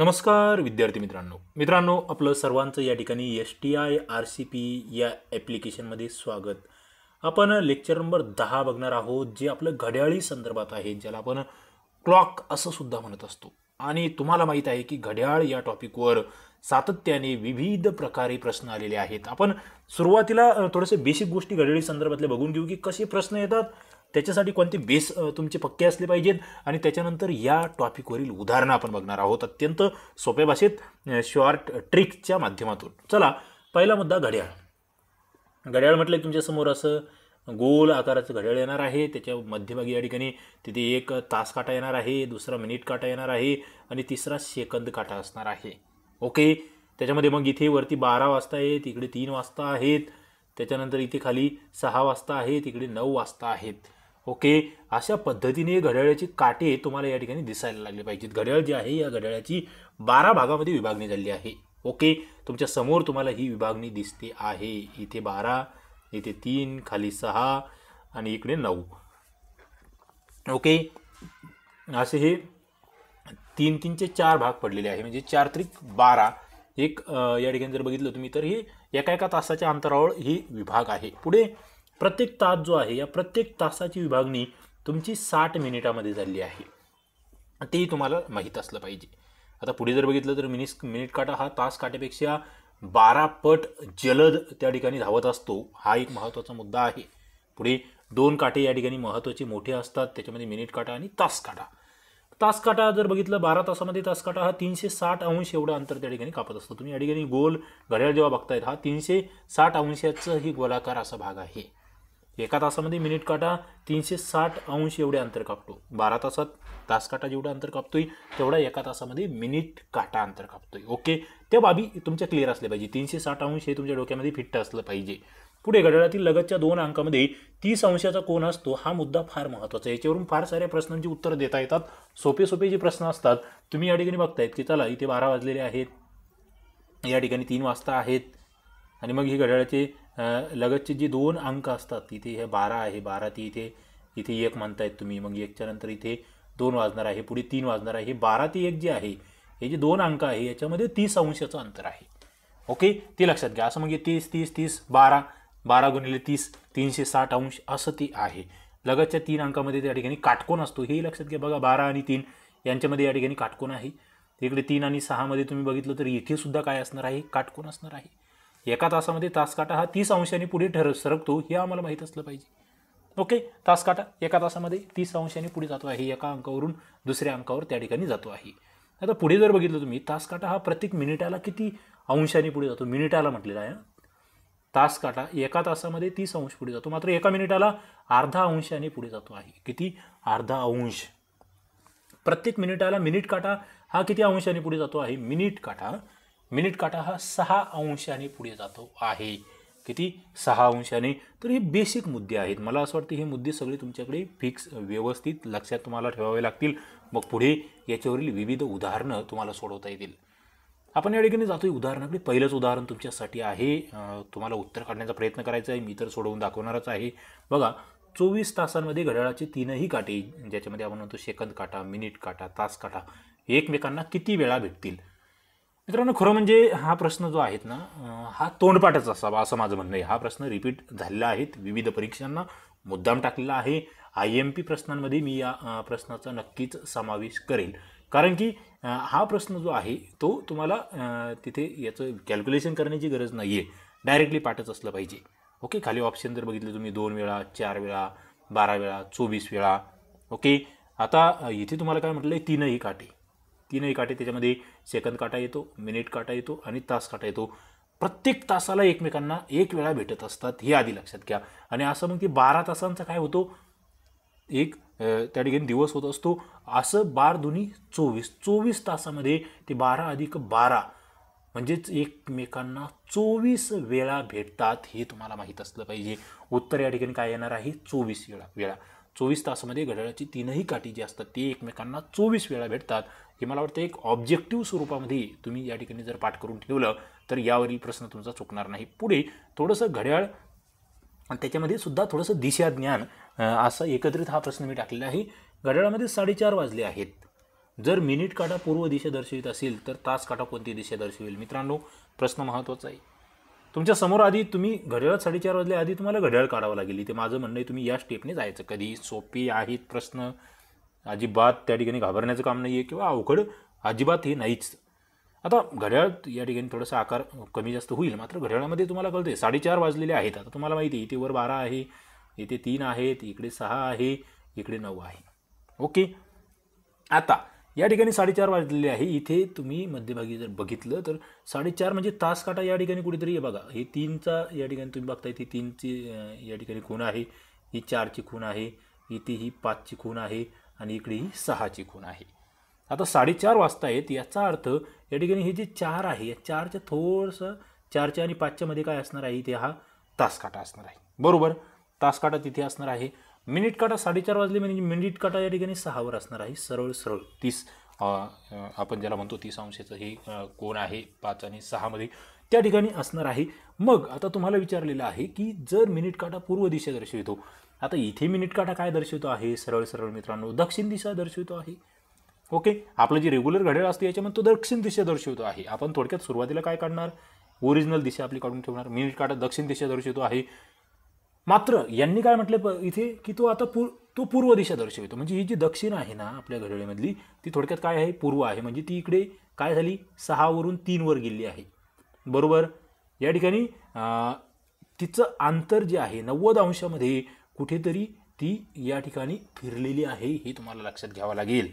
नमस्कार विद्यार्थी मित्रांनो मित्रांनो आपलं सर्वांचं या ठिकाणी S T I R C P या ॲप्लिकेशनमध्ये स्वागत आपण लेक्चर नंबर दहा बघणार आहोत जे आपलं घड्याळी संदर्भात आहे ज्याला आपण क्लॉक असं सुद्धा म्हणत असतो आणि तुम्हाला माहीत आहे की घड्याळ या टॉपिकवर सातत्याने विविध प्रकारे प्रश्न आलेले आहेत आपण सुरुवातीला थोडेसे बेसिक गोष्टी घड्याळी संदर्भातले बघून घेऊ की कसे प्रश्न येतात त्याच्यासाठी कोणते बेस तुमचे पक्के असले पाहिजेत आणि त्याच्यानंतर या टॉपिकवरील उदाहरणं आपण बघणार आहोत अत्यंत सोप्या भाषेत शॉर्ट ट्रिकच्या माध्यमातून चला पहिला मुद्दा घड्याळ घड्याळ म्हटलं की तुमच्यासमोर असं गोल आकाराचं घड्याळ येणार आहे त्याच्या मध्यभागी या ठिकाणी तिथे एक तास काटा येणार आहे दुसरा मिनिट काटा येणार आहे आणि तिसरा सेकंद काटा असणार आहे ओके त्याच्यामध्ये मग इथे वरती बारा वाजता आहे तिकडे तीन वाजता आहेत त्याच्यानंतर इथे खाली सहा वाजता आहे तिकडे नऊ वाजता आहेत ओके अशा पद्धतीने घड्याळ्याची काटे तुम्हाला या ठिकाणी दिसायला लागले पाहिजेत घड्याळ जे आहे या घड्याळ्याची बारा भागामध्ये विभागणी झाली आहे ओके तुमच्या समोर तुम्हाला ही विभागणी दिसते आहे इथे बारा इथे तीन खाली सहा आणि इकडे नऊ ओके असे हे तीन तीनचे चार भाग पडलेले आहे म्हणजे चार त्रिक बारा एक या ठिकाणी जर बघितलं तुम्ही तर हे एका एका तासाच्या अंतरावर ही विभाग आहे पुढे प्रत्येक तास जो आहे या प्रत्येक तासाची विभागणी तुमची साठ मिनिटामध्ये झाली आहे तेही तुम्हाला माहीत असलं पाहिजे आता पुढे जर बघितलं तर मिनिस मिनिट काटा हा तास काटेपेक्षा बारा पट जलद त्या ठिकाणी धावत असतो हा एक महत्त्वाचा मुद्दा आहे पुढे दोन काटे या ठिकाणी महत्त्वाचे मोठे असतात त्याच्यामध्ये मिनिट काटा आणि तास काटा तास काटा जर बघितलं बारा तासामध्ये तास काटा हा तीनशे साठ अंश एवढं अंतर त्या ठिकाणी कापत असतो तुम्ही या ठिकाणी गोल घड्याळ जेव्हा बघतायत हा तीनशे साठ अंशाचं ही गोलाकार असा भाग आहे एका तासामध्ये मिनिट काटा तीनशे साठ अंश एवढे अंतर कापतो बारा तासात तास काटा जेवढा अंतर कापतोय तेवढा एका तासामध्ये मिनिट काटा अंतर कापतोय ओके त्या बाबी तुमच्या क्लिअर असल्या पाहिजे तीनशे साठ अंश हे तुमच्या डोक्यामध्ये फिट्ट असलं पाहिजे पुढे घड्याळातील लगतच्या दोन अंकामध्ये तीस अंशाचा कोण असतो हा मुद्दा फार महत्त्वाचा आहे याच्यावरून फार साऱ्या प्रश्नांची उत्तर देता येतात सोपे सोपे जे प्रश्न असतात तुम्ही या ठिकाणी बघतायत की चला इथे बारा वाजलेले आहेत या ठिकाणी तीन वाजता आहेत आणि मग ही घड्याळाचे लगतचे जे दोन अंक असतात तिथे हे बारा आहे बारा ते इथे इथे एक म्हणतायत तुम्ही मग एकच्या नंतर इथे दोन वाजणार आहे पुढे तीन वाजणार आहे बारा ते एक जे आहे हे जे दोन अंक आहे याच्यामध्ये तीस अंशाचं अंतर आहे ओके ते लक्षात घ्या असं म्हणजे तीस तीस तीस बारा बारा गुणिले तीस तीनशे साठ अंश असं ते आहे लगतच्या तीन अंकामध्ये त्या ठिकाणी काटकोण असतो हे लक्षात घ्या बघा बारा आणि तीन यांच्यामध्ये या ठिकाणी काटकोण आहे तिकडे तीन आणि सहामध्ये तुम्ही बघितलं तर इथे सुद्धा काय असणार आहे काटकोण असणार आहे एका तासामध्ये तासकाटा हा तीस अंशाने पुढे ठर सरकतो हे आम्हाला माहीत असलं पाहिजे ओके तासकाटा एका तासामध्ये तीस अंशाने पुढे जातो आहे एका अंकावरून दुसऱ्या अंकावर त्या ठिकाणी जातो आहे आता पुढे जर बघितलं तुम्ही तासकाटा हा प्रत्येक मिनिटाला किती अंशाने पुढे जातो मिनिटाला म्हटलेला आहे तासकाटा एका तासामध्ये तीस अंश पुढे जातो मात्र एका मिनिटाला अर्धा अंशाने पुढे जातो आहे किती अर्धा अंश प्रत्येक मिनिटाला मिनिट काटा हा किती अंशाने पुढे जातो आहे मिनिट काटा मिनिट काटा हा सहा अंशाने पुढे जातो आहे किती सहा अंशाने तर हे बेसिक मुद्दे आहेत मला असं वाटतं हे मुद्दे सगळे तुमच्याकडे फिक्स व्यवस्थित लक्षात तुम्हाला ठेवावे लागतील मग पुढे याच्यावरील विविध उदाहरणं तुम्हाला सोडवता येतील आपण या ठिकाणी जातो उदाहरणाकडे पहिलंच उदाहरण तुमच्यासाठी आहे तुम्हाला उत्तर काढण्याचा प्रयत्न करायचा आहे मी तर सोडवून दाखवणारच आहे बघा चोवीस तासांमध्ये घड्याळाचे तीनही काटे ज्याच्यामध्ये आपण म्हणतो सेकंद काटा मिनिट काटा तास काटा एकमेकांना किती वेळा भेटतील मित्रांनो खरं म्हणजे हा प्रश्न जो आहे ना हा तोंडपाठच असावा असं माझं म्हणणं आहे हा प्रश्न रिपीट झालेला आहे विविध परीक्षांना मुद्दाम टाकलेला आहे आय एम पी प्रश्नांमध्ये मी या प्रश्नाचा नक्कीच समावेश करेल कारण की हा प्रश्न जो आहे तो तुम्हाला तिथे याचं कॅल्क्युलेशन करण्याची गरज नाही आहे डायरेक्टली पाठच असलं पाहिजे ओके खाली ऑप्शन जर बघितलं तुम्ही दोन वेळा चार वेळा बारा वेळा चोवीस वेळा ओके आता इथे तुम्हाला काय म्हटलं आहे तीनही काटे तीनही काटे त्याच्यामध्ये सेकंद काटा येतो मिनिट काटा येतो आणि तास काटा येतो प्रत्येक तासाला एकमेकांना एक वेळा भेटत असतात हे आधी लक्षात घ्या आणि असं मग की बारा तासांचा काय होतो एक त्या ठिकाणी दिवस होत असतो असं बार दोन्ही चोवीस चोवीस तासामध्ये ते बारा अधिक बारा म्हणजेच एकमेकांना चोवीस वेळा भेटतात हे तुम्हाला माहीत असलं पाहिजे उत्तर या ठिकाणी काय येणार आहे चोवीस वेळा वेळा चोवीस तासामध्ये घड्याळाची तीनही काठी जी असतात ती एकमेकांना चोवीस वेळा भेटतात हे मला वाटतं एक ऑब्जेक्टिव्ह स्वरूपामध्ये तुम्ही या ठिकाणी जर पाठ करून ठेवलं तर यावरील प्रश्न तुमचा चुकणार नाही पुढे थोडंसं घड्याळ त्याच्यामध्ये सुद्धा थोडंसं दिशा ज्ञान असं एकत्रित हा प्रश्न मी टाकलेला आहे घड्याळामध्ये साडेचार वाजले आहेत जर मिनिट काटा पूर्व दिशा दर्शवित असेल तर तास काटा कोणती दिशा दर्शवेल मित्रांनो प्रश्न महत्त्वाचा आहे तुमच्या समोर आधी तुम्ही घड्याळ साडेचार वाजले आधी तुम्हाला घड्याळ काढावं लागेल इथे माझं म्हणणं आहे तुम्ही या स्टेपने जायचं कधी सोपी आहेत प्रश्न अजिबात त्या ठिकाणी घाबरण्याचं काम नाही आहे किंवा अवघड अजिबात हे नाहीच आता घड्याळ या ठिकाणी थोडासा आकार कमी जास्त होईल मात्र घड्याळामध्ये तुम्हाला कळते साडेचार वाजलेले आहेत आता तुम्हाला माहिती आहे इथे वर बारा आहे इथे तीन आहेत इकडे सहा आहे इकडे नऊ आहे ओके आता या ठिकाणी साडेचार वाजलेले आहे इथे तुम्ही मध्यभागी जर बघितलं तर साडेचार म्हणजे तास काटा या ठिकाणी कुठेतरी आहे बघा हे तीनचा या ठिकाणी तुम्ही बघताय ती तीनची या ठिकाणी खूण आहे ही चारची खूण आहे इथे ही पाचची खूण आहे आणि इकडे ही सहाची खूण आहे आता साडेचार वाजता येत याचा अर्थ या ठिकाणी हे जे चार आहे या चारच्या थोडंसं चारच्या आणि पाचच्यामध्ये काय असणार आहे इथे हा तासकाटा असणार आहे बरोबर तासकाटा तिथे असणार आहे मिनिट काटा साडेचार वाजले म्हणजे मिनिट काटा या ठिकाणी सहावर असणार आहे सरळ सरळ तीस आपण ज्याला म्हणतो तीस अंशाचं हे कोण आहे पाच आणि सहामध्ये त्या ठिकाणी असणार आहे मग आता तुम्हाला विचारलेलं आहे की जर मिनिट काटा पूर्व दिशा दर्शवितो आता इथे मिनिट काटा काय दर्शवितो आहे सरळ सरळ मित्रांनो दक्षिण दिशा दर्शवितो आहे ओके आपलं जे रेग्युलर घड्याळ असतं याच्यामध्ये तो दक्षिण दिशा दर्शवितो आहे आपण थोडक्यात सुरुवातीला काय काढणार ओरिजिनल दिशा आपली काढून ठेवणार मिनिट काटा दक्षिण दिशा दर्शवितो आहे मात्र यांनी काय म्हटले इथे की तो आता पूर तो पूर्व दिशा दर्शवितो म्हणजे ही जी दक्षिण आहे ना आपल्या घडोळीमधली ती थोडक्यात काय आहे पूर्व आहे म्हणजे ती इकडे काय झाली सहावरून तीनवर गेली आहे बरोबर या ठिकाणी तिचं अंतर जे आहे नव्वद अंशामध्ये कुठेतरी ती या ठिकाणी फिरलेली आहे हे तुम्हाला लक्षात घ्यावं लागेल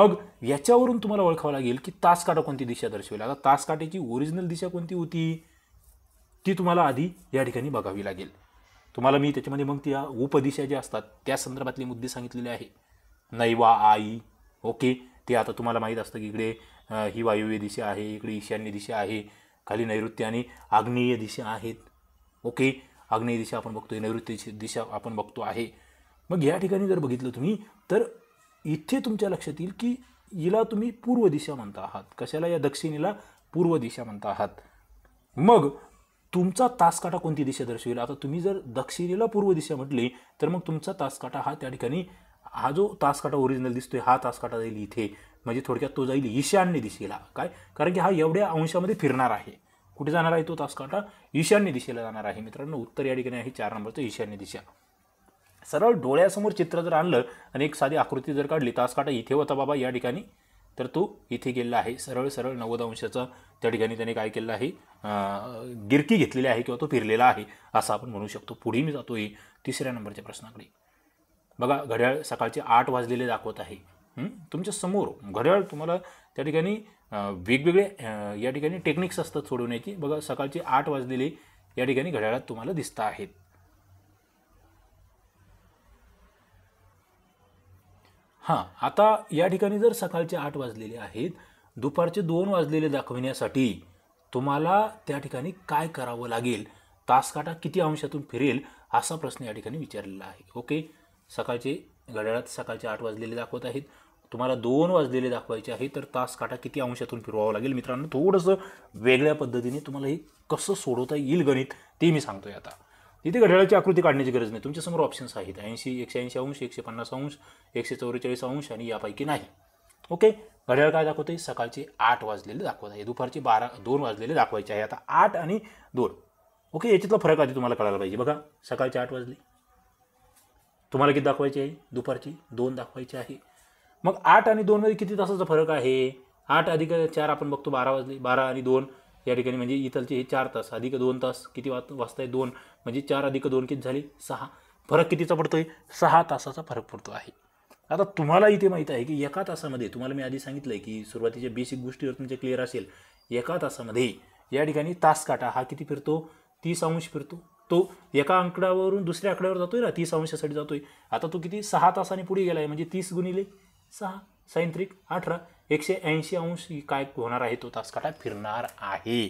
मग याच्यावरून तुम्हाला ओळखावं लागेल की तासकाटा कोणती दिशा दर्शवेल आता तासकाट्याची ओरिजिनल दिशा कोणती होती ती तुम्हाला आधी या ठिकाणी बघावी लागेल तुम्हाला मी त्याच्यामध्ये मग त्या उपदिशा ज्या असतात त्या संदर्भातले मुद्दे सांगितलेले आहे नैवा आई ओके ते आता तुम्हाला माहीत असतं की इकडे ही वायव्य दिशा आहे इकडे ईशान्य दिशा आहे खाली नैऋत्य आणि आग्नेय दिशा आहेत ओके आग्नेय दिशा आपण बघतोय नैऋत्य दिशा आपण बघतो आहे मग या ठिकाणी जर बघितलं तुम्ही तर इथे तुमच्या लक्षात येईल की हिला तुम्ही पूर्व दिशा म्हणता आहात कशाला या दक्षिणेला पूर्व दिशा म्हणता आहात मग तुमचा तासकाटा कोणती दिशा दर्शवेल आता तुम्ही जर दक्षिणेला पूर्व दिशा म्हटली तर मग तुमचा तासकाटा हा त्या ठिकाणी हा जो तासकाटा ओरिजिनल दिसतोय हा तासकाटा जाईल इथे म्हणजे थोडक्यात तो जाईल ईशान्य दिशेला काय कारण की हा एवढ्या अंशामध्ये फिरणार आहे कुठे जाणार आहे तो तासकाटा ईशान्य दिशेला जाणार आहे मित्रांनो उत्तर या ठिकाणी आहे चार नंबरचं ईशान्य दिशा सरळ डोळ्यासमोर चित्र जर आणलं आणि एक साधी आकृती जर काढली तासकाटा इथे होता बाबा या ठिकाणी तर तो इथे गेलेला आहे सरळ सरळ नव्वद अंशाचा त्या ठिकाणी त्याने काय केलं आहे गिरकी घेतलेली आहे किंवा तो फिरलेला आहे असं आपण म्हणू शकतो पुढे मी जातो तिसऱ्या नंबरच्या प्रश्नाकडे बघा घड्याळ सकाळचे आठ वाजलेले दाखवत आहे तुमच्या समोर घड्याळ तुम्हाला त्या ठिकाणी वेगवेगळे या ठिकाणी टेक्निक्स असतात सोडवण्याची बघा सकाळचे आठ वाजलेले या ठिकाणी घड्याळात तुम्हाला दिसत आहेत हां आता या ठिकाणी जर सकाळचे आठ वाजलेले आहेत दुपारचे दोन वाजलेले दाखविण्यासाठी तुम्हाला त्या ठिकाणी काय करावं लागेल तासकाटा किती अंशातून फिरेल असा प्रश्न या ठिकाणी विचारलेला आहे ओके सकाळचे घड्याळात सकाळचे आठ वाजलेले दाखवत आहेत तुम्हाला दोन वाजलेले दाखवायचे आहे तर तास किती अंशातून फिरवावं लागेल मित्रांनो थोडंसं वेगळ्या पद्धतीने तुम्हाला हे कसं सोडवता येईल गणित ते मी सांगतोय आता तिथे घड्याळाची आकृती काढण्याची गरज नाही तुमच्यासमोर ऑप्शन्स आहेत ऐंशी एकशे ऐंशी अंश एकशे पन्नास अंश एकशे चौवेचाळीस अंश आणि यापैकी नाही ओके घड्याळ काय दाखवते सकाळचे आठ वाजलेले दाखवत आहे दुपारचे बारा दोन वाजलेले दाखवायचे आहे आता आठ आणि दोन ओके याच्यातला फरक आधी तुम्हाला कळायला पाहिजे बघा सकाळचे आठ वाजले तुम्हाला किती दाखवायची आहे दुपारची दोन दाखवायची आहे मग आठ आणि दोनमध्ये किती तासाचा फरक आहे आठ अधिक चार आपण बघतो बारा वाजले बारा आणि दोन या ठिकाणी म्हणजे इथलचे हे चार तास अधिक दोन तास किती वाच वाजताय दोन म्हणजे चार अधिक दोन किती झाली सहा फरक कितीचा पडतो आहे सहा तासाचा फरक पडतो आहे आता तुम्हाला इथे माहीत आहे की एका तासामध्ये तुम्हाला मी आधी सांगितलं आहे की सुरुवातीच्या बेसिक गोष्टीवर तुमचे क्लिअर असेल एका तासामध्ये या ठिकाणी तास काटा हा किती फिरतो तीस अंश फिरतो तो एका आकड्यावरून दुसऱ्या आकड्यावर जातोय ना तीस अंशासाठी जातोय आता तो किती सहा तासाने पुढे गेला आहे म्हणजे तीस गुणिले सहा सायंत्रिक अठरा एकशे ऐंशी अंश काय होणार आहे तो काटा फिरणार आहे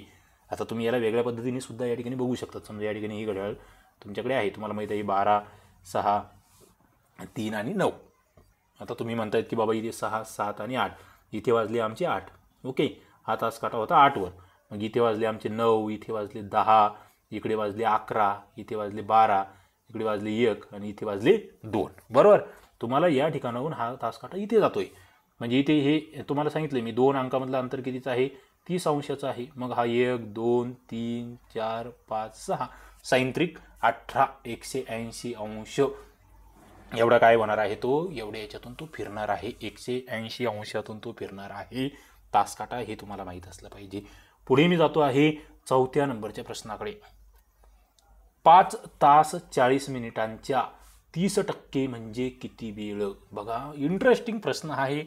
आता तुम्ही याला वेगळ्या पद्धतीने सुद्धा या ठिकाणी बघू शकतात समजा या ठिकाणी ही घड्याळ तुमच्याकडे आहे तुम्हाला माहीत आहे बारा सहा तीन आणि नऊ आता तुम्ही म्हणतायत की बाबा इथे सहा सात आणि आठ इथे वाजले आमचे आठ ओके हा काटा होता आठवर मग इथे वाजले आमचे नऊ इथे वाजले दहा इकडे वाजले अकरा इथे वाजले बारा इकडे वाजले एक आणि इथे वाजले दोन बरोबर तुम्हाला या ठिकाणाहून हा तासकाटा इथे जातोय म्हणजे इथे हे तुम्हाला सांगितलं मी दोन अंकामधलं अंतर कितीचं आहे तीस अंशाचं आहे मग हा एक दोन तीन चार पाच सहा सायंत्रिक अठरा एकशे ऐंशी अंश एवढा काय होणार आहे तो एवढ्या याच्यातून तो फिरणार आहे एकशे ऐंशी अंशातून तो फिरणार आहे तासकाटा हे तुम्हाला माहीत असलं पाहिजे पुढे मी जातो आहे चौथ्या नंबरच्या प्रश्नाकडे पाच तास चाळीस मिनिटांच्या तीस टक्के म्हणजे किती वेळ बघा इंटरेस्टिंग प्रश्न आहे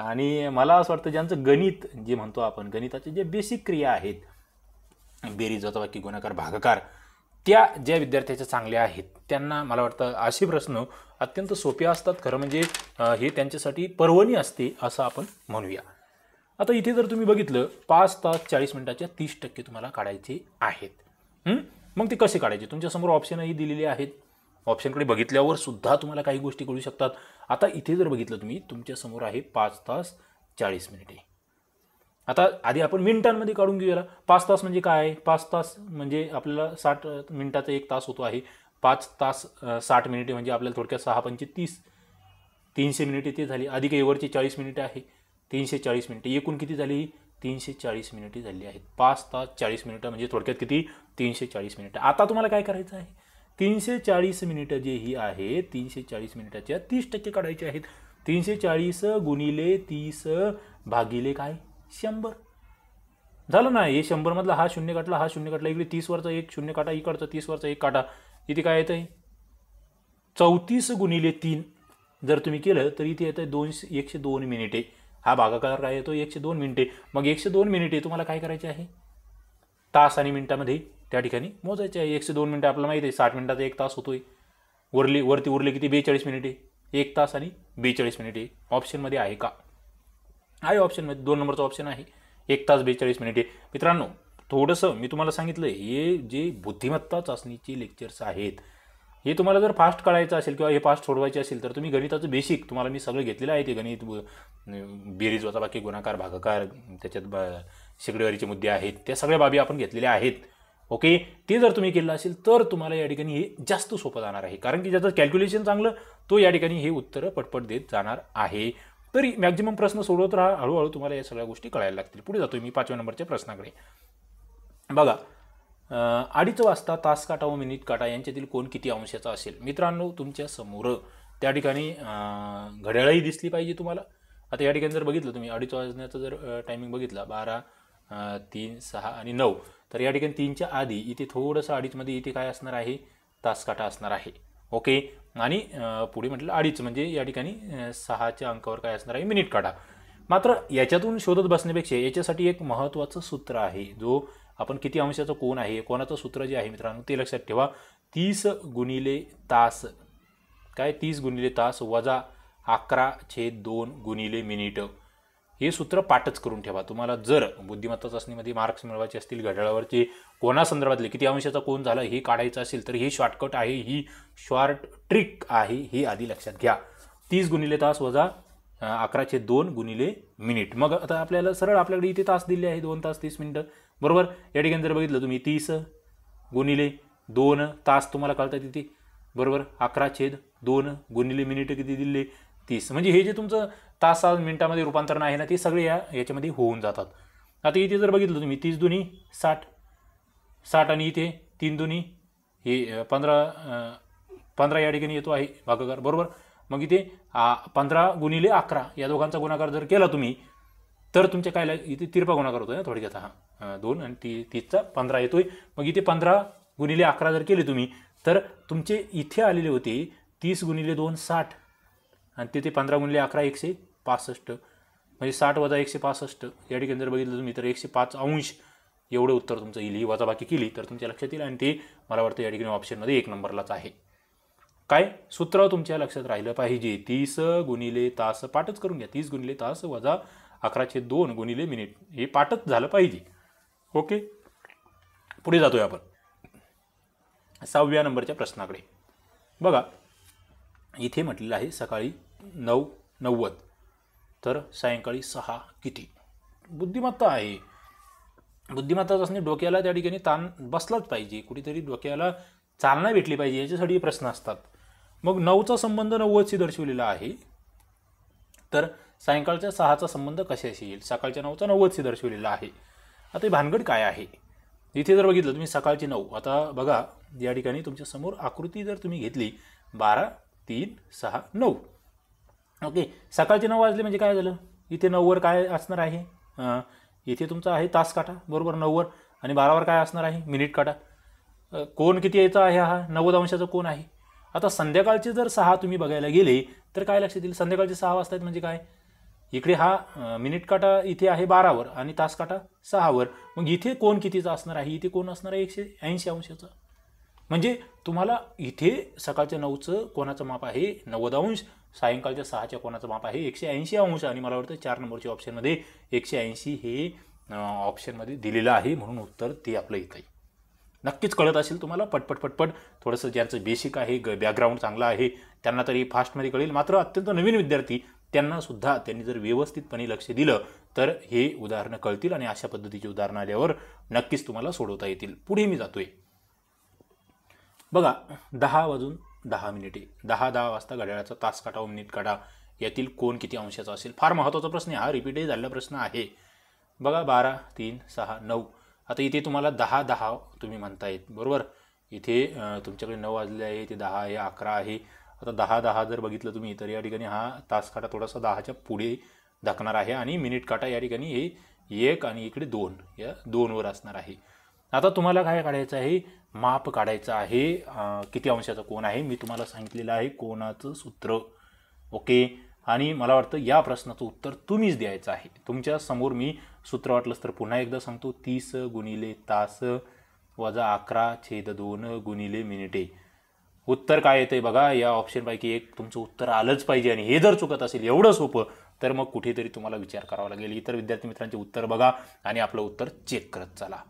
आणि मला असं वाटतं ज्यांचं गणित जे म्हणतो आपण गणिताचे जे बेसिक क्रिया आहेत बेरीज की गुणाकार भागाकार त्या ज्या विद्यार्थ्याच्या चांगल्या आहेत त्यांना मला वाटतं असे प्रश्न अत्यंत सोपे असतात खरं म्हणजे हे त्यांच्यासाठी पर्वणी असते असं आपण म्हणूया आता इथे जर तुम्ही बघितलं पाच तास चाळीस मिनिटाच्या तीस टक्के तुम्हाला काढायचे आहेत मग ते कसे काढायचे तुमच्यासमोर ऑप्शनही दिलेले आहेत ऑप्शनकडे बघितल्यावर सुद्धा तुम्हाला काही गोष्टी कळू शकतात आता इथे जर बघितलं तुम्ही तुमच्यासमोर आहे पाच तास चाळीस मिनिटे आता आधी आपण मिनिटांमध्ये काढून घेऊया पाच तास म्हणजे काय आहे पाच तास म्हणजे आपल्याला साठ मिनिटाचा एक तास होतो आहे पाच तास साठ मिनिटे म्हणजे आपल्याला थोडक्यात सहा पंचे तीस तीनशे मिनिटे ते झाली अधिक एवरची चाळीस मिनिटे आहे तीनशे चाळीस मिनिटे एकूण किती झाली तीनशे चाळीस मिनिटे झाली आहेत पाच तास चाळीस मिनिटं म्हणजे थोडक्यात किती तीनशे चाळीस मिनिटं आता तुम्हाला काय करायचं आहे तीनशे चाळीस मिनिटं जे ही आहे तीनशे चाळीस मिनिटाच्या तीस टक्के काढायचे आहेत तीनशे चाळीस गुणिले तीस भागिले काय शंभर झालं ना हे शंभरमधला हा शून्य काटला हा शून्य काटला इकडे वरचा एक शून्य काटा इकडचा वरचा एक काटा इथे काय येतं आहे चौतीस गुणिले तीन जर तुम्ही केलं तर इथे येतं आहे दोनशे एकशे दोन मिनिटे हा भागाकार काय येतो एकशे दोन मिनिटे मग एकशे दोन मिनिटे तुम्हाला काय करायचे आहे तास आणि मिनिटामध्ये त्या ठिकाणी मोजायचे आहे एकशे दोन मिनटं आपल्याला माहिती आहे साठ मिनिटाचा एक तास होतोय उरली वरती उरले किती बेचाळीस मिनिटे एक तास आणि बेचाळीस मिनिटे ऑप्शनमध्ये आहे का आहे ऑप्शनमध्ये दोन नंबरचा ऑप्शन आहे एक तास बेचाळीस मिनिटे मित्रांनो थोडंसं मी तुम्हाला सांगितलं हे जे बुद्धिमत्ता चाचणीचे लेक्चर्स आहेत हे तुम्हाला जर फास्ट कळायचं असेल किंवा हे फास्ट सोडवायचे असेल तर तुम्ही गणिताचं बेसिक तुम्हाला मी सगळं घेतलेलं आहे ते गणित बेरीज वाचा बाकी गुणाकार भागाकार त्याच्यात बा शेकडेवारीचे मुद्दे आहेत त्या सगळ्या बाबी आपण घेतलेल्या आहेत ओके ते जर तुम्ही केलं असेल तर तुम्हाला या ठिकाणी हे जास्त सोपं जाणार आहे कारण की ज्याचं कॅल्क्युलेशन चांगलं तो या ठिकाणी हे उत्तरं पटपट देत जाणार आहे तरी मॅक्झिमम प्रश्न सोडवत राहा हळूहळू तुम्हाला या सगळ्या गोष्टी कळायला लागतील पुढे जातो मी पाचव्या नंबरच्या प्रश्नाकडे बघा अडीच वाजता तास काटा व मिनिट काटा यांच्यातील कोण किती अंशाचा असेल मित्रांनो तुमच्या समोर त्या ठिकाणी घड्याळही दिसली पाहिजे तुम्हाला आता या ठिकाणी जर बघितलं तुम्ही अडीच वाजण्याचं जर टायमिंग बघितला बारा तीन सहा आणि नऊ तर या ठिकाणी तीनच्या आधी इथे थोडंसं अडीचमध्ये इथे काय असणार आहे तासकाटा असणार आहे ओके आणि पुढे म्हटलं अडीच म्हणजे या ठिकाणी सहाच्या अंकावर काय असणार आहे मिनिट काटा मात्र याच्यातून शोधत बसण्यापेक्षा याच्यासाठी एक महत्त्वाचं सूत्र आहे जो आपण किती अंशाचं कोण आहे कोणाचं सूत्र जे आहे मित्रांनो ते लक्षात ठेवा तीस गुणिले तास काय तीस गुणिले तास वजा अकरा छेद दोन गुणिले मिनिट हे सूत्र पाठच करून ठेवा तुम्हाला जर बुद्धिमत्ता चाचणीमध्ये मार्क्स मिळवायचे असतील घड्याळावरची कोणासंदर्भातले किती अंशाचा कोण झाला हे काढायचं असेल तर ही शॉर्टकट आहे ही शॉर्ट ट्रिक आहे हे आधी लक्षात घ्या तीस गुणिले तास वजा अकराचे दोन गुणिले मिनिट मग आता आपल्याला सरळ आपल्याकडे इथे तास दिले आहे दोन तास तीस मिनिटं बरोबर या ठिकाणी जर बघितलं तुम्ही तीस गुणिले दोन तास तुम्हाला कळतात तिथे बरोबर अकरा छेद दोन गुणिले मिनिटं किती दिले तीस म्हणजे हे जे तुमचं तास सात मिनिटामध्ये रूपांतरण आहे ना ते सगळे या याच्यामध्ये होऊन जातात आता इथे जर बघितलं तुम्ही तीस दुनी साठ साठ आणि इथे तीन दुनी हे पंधरा पंधरा या ठिकाणी येतो आहे भागाकार बरोबर मग इथे पंधरा गुणिले अकरा या दोघांचा गुणाकार जर केला तुम्ही तर तुमच्या काय इथे तिरपा गुणाकार होतोय ना थोडक्यात हा दोन आणि ती तीसचा पंधरा येतोय मग इथे पंधरा गुणिले अकरा जर केले तुम्ही तर तुमचे इथे आलेले होते तीस गुणिले दोन साठ आणि तिथे पंधरा गुणले अकरा एकशे पासष्ट म्हणजे साठ वजा एकशे पासष्ट या ठिकाणी जर बघितलं तुम्ही तर एकशे पाच अंश एवढं उत्तर तुमचं येईल ही वजाबाकी केली तर तुमच्या लक्षात येईल आणि ते मला वाटतं या ठिकाणी ऑप्शनमध्ये एक नंबरलाच आहे काय सूत्र तुमच्या लक्षात राहिलं पाहिजे तीस गुणिले तास पाठच करून घ्या तीस गुणिले तास वजा अकराचे दोन गुणिले मिनिट हे पाठच झालं पाहिजे ओके पुढे जातोय आपण सहाव्या नंबरच्या प्रश्नाकडे बघा इथे म्हटलेलं आहे सकाळी नऊ नव्वद तर सायंकाळी सहा किती बुद्धिमत्ता आहे बुद्धिमत्ता असणे डोक्याला त्या ठिकाणी ताण बसलाच पाहिजे कुठेतरी डोक्याला चालना भेटली पाहिजे याच्यासाठी प्रश्न असतात मग नऊचा संबंध नव्वदशी दर्शवलेला आहे तर सायंकाळच्या सहाचा संबंध कशाशी येईल सकाळच्या नऊचा नव्वदशी दर्शवलेला आहे आता भानगड काय आहे इथे जर बघितलं तुम्ही सकाळची नऊ आता बघा या ठिकाणी तुमच्यासमोर आकृती जर तुम्ही घेतली बारा तीन सहा नऊ ओके सकाळचे नऊ वाजले म्हणजे काय झालं इथे नऊवर काय असणार आहे इथे तुमचा आहे तास काटा बरोबर नऊवर आणि बारावर काय असणार आहे मिनिट काटा कोण किती यायचा आहे हा नव्वद अंशाचा कोण आहे आता संध्याकाळचे जर सहा तुम्ही बघायला गेले तर काय लक्षात येईल संध्याकाळचे सहा वाजता आहेत म्हणजे काय इकडे हा मिनिट काटा इथे आहे बारावर आणि तास काटा सहावर मग इथे कोण कितीचा असणार आहे इथे कोण असणार आहे एकशे ऐंशी अंशाचा म्हणजे तुम्हाला इथे सकाळच्या नऊचं कोणाचं माप आहे नव्वद अंश सायंकाळच्या सहाच्या कोणाचं माप आहे एकशे ऐंशी अंश आणि मला वाटतं चार नंबरच्या ऑप्शनमध्ये एकशे ऐंशी हे ऑप्शनमध्ये दिलेलं आहे म्हणून उत्तर ते आपलं येत आहे नक्कीच कळत असेल तुम्हाला पटपट पटपट थोडंसं ज्यांचं बेसिक आहे ग बॅकग्राऊंड चांगला आहे त्यांना तरी फास्टमध्ये कळेल मात्र अत्यंत नवीन विद्यार्थी त्यांनासुद्धा त्यांनी जर व्यवस्थितपणे लक्ष दिलं तर हे उदाहरणं कळतील आणि अशा पद्धतीची उदाहरणं आल्यावर नक्कीच तुम्हाला सोडवता येतील पुढे मी जातोय बघा दहा वाजून दहा मिनिटे दहा दहा वाजता घड्याळाचा तास काटा व मिनिट काटा यातील कोण किती अंशाचा असेल फार महत्त्वाचा प्रश्न आहे हा रिपीटही झालेला प्रश्न आहे बघा बारा तीन सहा नऊ आता इथे तुम्हाला दहा दहा तुम्ही म्हणतायत बरोबर इथे तुमच्याकडे नऊ वाजले आहे इथे दहा आहे अकरा आहे आता दहा दहा जर बघितलं तुम्ही तर या ठिकाणी हा तास काटा थोडासा दहाच्या पुढे ढकणार आहे आणि मिनिट काटा या ठिकाणी हे एक आणि इकडे दोन या दोनवर असणार आहे आता तुम्हाला काय काढायचं आहे माप काढायचं आहे किती अंशाचा कोण आहे मी तुम्हाला सांगितलेलं आहे कोणाचं सूत्र ओके आणि मला वाटतं या प्रश्नाचं उत्तर तुम्हीच द्यायचं आहे तुमच्या समोर मी सूत्र वाटलंच तर पुन्हा एकदा सांगतो तीस गुणिले तास वजा अकरा छेद दोन गुणिले मिनिटे उत्तर काय येतं आहे बघा या ऑप्शनपैकी एक तुमचं उत्तर आलंच पाहिजे आणि हे जर चुकत असेल एवढं सोपं तर मग कुठेतरी तुम्हाला विचार करावा लागेल इतर विद्यार्थी मित्रांचे उत्तर बघा आणि आपलं उत्तर चेक करत चला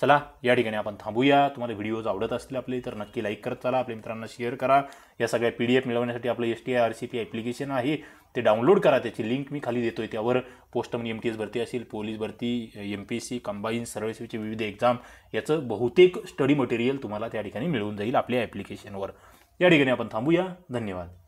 चला या ठिकाणी आपण थांबूया तुम्हाला व्हिडिओज आवडत असतील आपले तर नक्की लाईक करत चला आपल्या मित्रांना शेअर करा या सगळ्या पी डी एफ मिळवण्यासाठी आपलं S T I R C P application आहे ते डाउनलोड करा त्याची लिंक मी खाली देतो त्यावर पोस्ट एम टी एस भरती असेल पोलीस भरती M P S C combine सर्व्हिसेसचे विविध एक्झाम याचं बहुतेक स्टडी मटेरियल तुम्हाला त्या ठिकाणी मिळून जाईल आपल्या ॲप्लिकेशनवर या ठिकाणी आपण थांबूया धन्यवाद